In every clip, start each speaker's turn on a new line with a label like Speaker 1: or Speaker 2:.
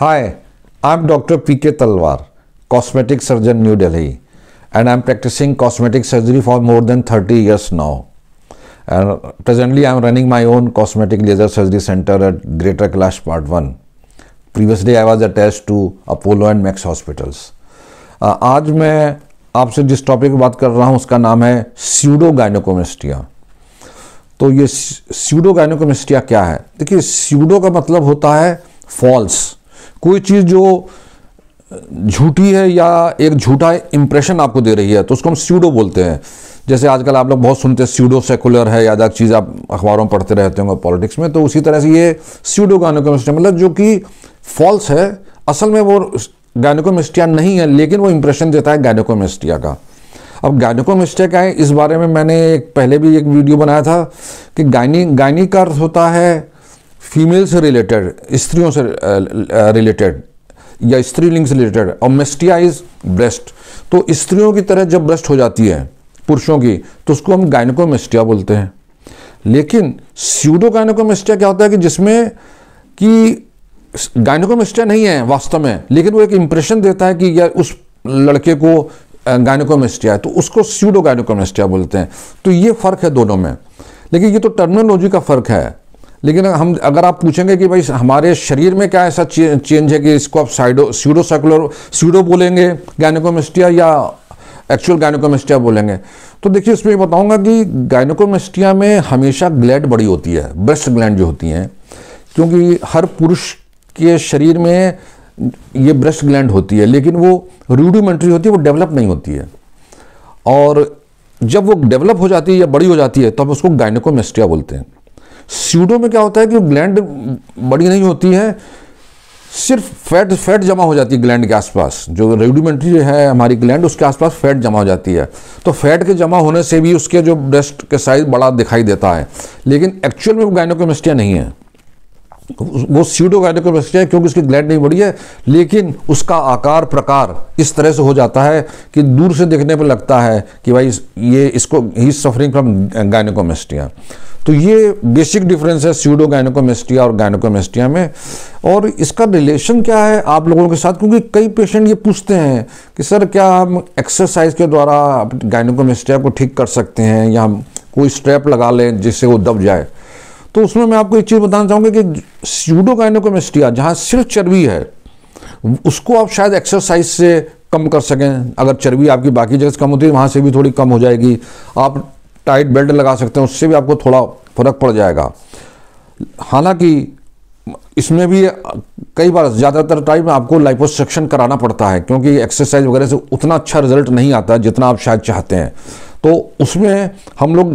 Speaker 1: Hi, I'm Dr. PK Talwar, cosmetic surgeon New Delhi, and I'm practicing cosmetic surgery for more than 30 years now. And presently, I'm running my own cosmetic laser surgery center at Greater Clash Part 1. Previously, I was attached to Apollo and Max Hospitals. Uh, आज मैं आपसे जिस topic की बात कर रहा हूँ उसका नाम है सीडो गाइनोकोमेस्टिया तो ये सीडो गाइनोकोमेस्टिया क्या है देखिए सीडो का मतलब होता है फॉल्स कोई चीज़ जो झूठी है या एक झूठा इंप्रेशन आपको दे रही है तो उसको हम स्यूडो बोलते हैं जैसे आजकल आप लोग बहुत सुनते हैं स्यूडो सेकुलर है या चीज़ आप अखबारों में पढ़ते रहते होंगे पॉलिटिक्स में तो उसी तरह से ये स्यूडो गायनोकेमिस्ट्रिया मतलब जो कि फॉल्स है असल में वो गायनोकोमिस्टिया नहीं है लेकिन वो इम्प्रेशन देता है गायनोकोमिस्टिया का अब गायनोकोमिस्टिया क्या है इस बारे में मैंने एक पहले भी एक वीडियो बनाया था कि गायनी गायनी का अर्थ होता है फीमेल से रिलेटेड स्त्रियों से रिलेटेड या स्त्रीलिंग से रिलेटेड और मेस्टियाइज ब्रेस्ट तो स्त्रियों की तरह जब ब्रेस्ट हो जाती है पुरुषों की तो उसको हम गायनकोमेस्टिया बोलते हैं लेकिन स्यूडो गायनकोमेस्टिया क्या होता है कि जिसमें कि गायनकोमेस्टिया नहीं है वास्तव में लेकिन वो एक इंप्रेशन देता है कि यह उस लड़के को गायनकोमेस्टिया है तो उसको स्यूडो गायनकोमेस्टिया बोलते हैं तो ये फ़र्क है दोनों में लेकिन ये तो टर्मिनोलॉजी का फ़र्क है लेकिन हम अगर आप पूछेंगे कि भाई हमारे शरीर में क्या ऐसा चेंज है कि इसको आप साइडो सीडो सर्कुलर सीडो बोलेंगे गायनोकोमिस्टिया या एक्चुअल गायनोकोमिस्टिया बोलेंगे तो देखिए इसमें बताऊंगा कि गायनोकोमिस्टिया में हमेशा ग्लैंड बड़ी होती है ब्रेस्ट ग्लैंड जो होती हैं क्योंकि हर पुरुष के शरीर में ये ब्रेस्ट ग्लैंड होती है लेकिन वो रूडिमेंट्री होती है वो डेवलप नहीं होती है और जब वो डेवलप हो जाती है या बड़ी हो जाती है तब तो उसको गायनोकोमेस्टिया बोलते हैं स्यूडो में क्या होता है कि ग्लैंड बड़ी नहीं होती है सिर्फ फैट फैट जमा हो जाती है ग्लैंड के आसपास जो रेडिमेंट्री है हमारी ग्लैंड उसके आसपास फैट जमा हो जाती है तो फैट के जमा होने से भी उसके जो ब्रेस्ट के साइज बड़ा दिखाई देता है लेकिन एक्चुअल में वो नहीं है वो सीडो गायनोकेमिस्टिया है क्योंकि उसकी ग्लैंड नहीं बड़ी है लेकिन उसका आकार प्रकार इस तरह से हो जाता है कि दूर से देखने पर लगता है कि भाई ये इसको ही सफरिंग फ्रॉम गायनोकोमिस्टिया तो ये बेसिक डिफरेंस है सीडो गायनोकोमेस्टिया और गायनोकोमेस्टिया में और इसका रिलेशन क्या है आप लोगों के साथ क्योंकि कई पेशेंट ये पूछते हैं कि सर क्या हम एक्सरसाइज के द्वारा गायनोकोमेस्टिया को ठीक कर सकते हैं या हम कोई स्ट्रैप लगा लें जिससे वो दब जाए तो उसमें मैं आपको एक चीज़ बताना चाहूँगा कि सीडो गायनोकोमेस्टिया जहाँ सिर्फ चर्बी है उसको आप शायद एक्सरसाइज से कम कर सकें अगर चर्बी आपकी बाकी जगह से कम होती है वहाँ से भी थोड़ी कम हो जाएगी आप टाइट बेल्ट लगा सकते हैं उससे भी आपको थोड़ा फर्क पड़ जाएगा हालांकि इसमें भी कई बार ज़्यादातर टाइम आपको लाइपोसक्शन कराना पड़ता है क्योंकि एक्सरसाइज वगैरह से उतना अच्छा रिजल्ट नहीं आता जितना आप शायद चाहते हैं तो उसमें हम लोग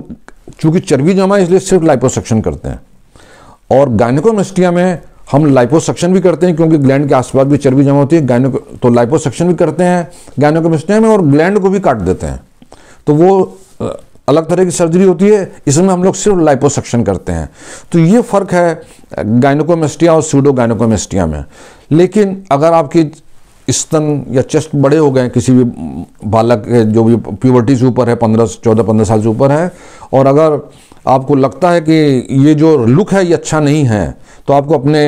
Speaker 1: चूँकि चर्बी जमा है इसलिए सिर्फ लाइपोसक्शन करते हैं और गायनिकोमेस्टिया में हम लाइपोसक्शन भी करते हैं क्योंकि ग्लैंड के आसपास भी चर्बी जमा होती है गायनो तो लाइपोसक्शन भी करते हैं गायनोकोमिस्टिया में और ग्लैंड को भी काट देते हैं तो वो अलग तरह की सर्जरी होती है इसमें हम लोग सिर्फ लाइपोसक्शन करते हैं तो ये फ़र्क है गाइनोकोमेस्टिया और सूडो गाइनोकोमेस्टिया में लेकिन अगर आपकी स्तन या चेस्ट बड़े हो गए किसी भी बालक के जो भी प्यूबर्टी से ऊपर है पंद्रह चौदह पंद्रह साल से ऊपर है और अगर आपको लगता है कि ये जो लुक है ये अच्छा नहीं है तो आपको अपने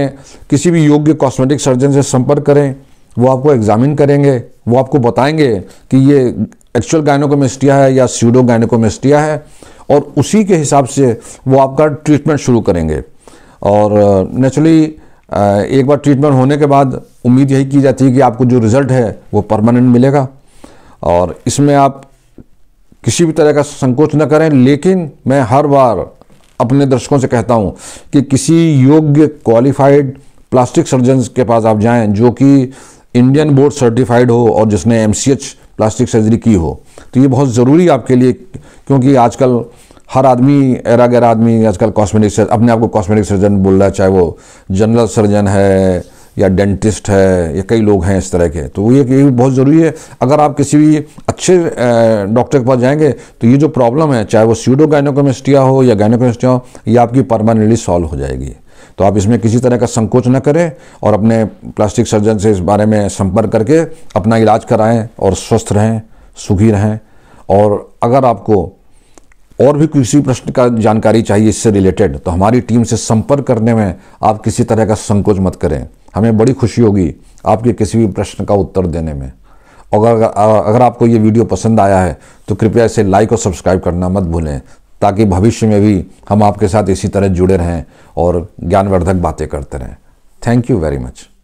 Speaker 1: किसी भी योग्य कॉस्मेटिक सर्जन से संपर्क करें वो आपको एग्ज़ामिन करेंगे वो आपको बताएंगे कि ये एक्चुअल गायनोकोमेस्टिया है या सीडो गायनोकोमेस्टिया है और उसी के हिसाब से वो आपका ट्रीटमेंट शुरू करेंगे और नेचुरली एक बार ट्रीटमेंट होने के बाद उम्मीद यही की जाती है कि आपको जो रिज़ल्ट है वो परमानेंट मिलेगा और इसमें आप किसी भी तरह का संकोच न करें लेकिन मैं हर बार अपने दर्शकों से कहता हूँ कि किसी योग्य क्वालिफाइड प्लास्टिक सर्जन के पास आप जाएं जो कि इंडियन बोर्ड सर्टिफाइड हो और जिसने एम प्लास्टिक सर्जरी की हो तो ये बहुत ज़रूरी आपके लिए क्योंकि आजकल हर आदमी एरा गैरा आदमी आजकल कॉस्मेटिक सर्जन अपने आप को कॉस्मेटिक सर्जन बोल रहा है चाहे वो जनरल सर्जन है या डेंटिस्ट है या कई लोग हैं इस तरह के तो ये ये बहुत ज़रूरी है अगर आप किसी भी अच्छे डॉक्टर के पास जाएंगे तो ये जो प्रॉब्लम है चाहे वो सीडो गाइनोकोमिस्टिया हो या गाइनोकोमिस्टिया हो ये आपकी परमानेंटली सॉल्व हो जाएगी तो आप इसमें किसी तरह का संकोच न करें और अपने प्लास्टिक सर्जन से इस बारे में संपर्क करके अपना इलाज कराएं और स्वस्थ रहें सुखी रहें और अगर आपको और भी किसी प्रश्न का जानकारी चाहिए इससे रिलेटेड तो हमारी टीम से संपर्क करने में आप किसी तरह का संकोच मत करें हमें बड़ी खुशी होगी आपके किसी भी प्रश्न का उत्तर देने में अगर अगर आपको ये वीडियो पसंद आया है तो कृपया इसे लाइक और सब्सक्राइब करना मत भूलें ताकि भविष्य में भी हम आपके साथ इसी तरह जुड़े रहें और ज्ञानवर्धक बातें करते रहें थैंक यू वेरी मच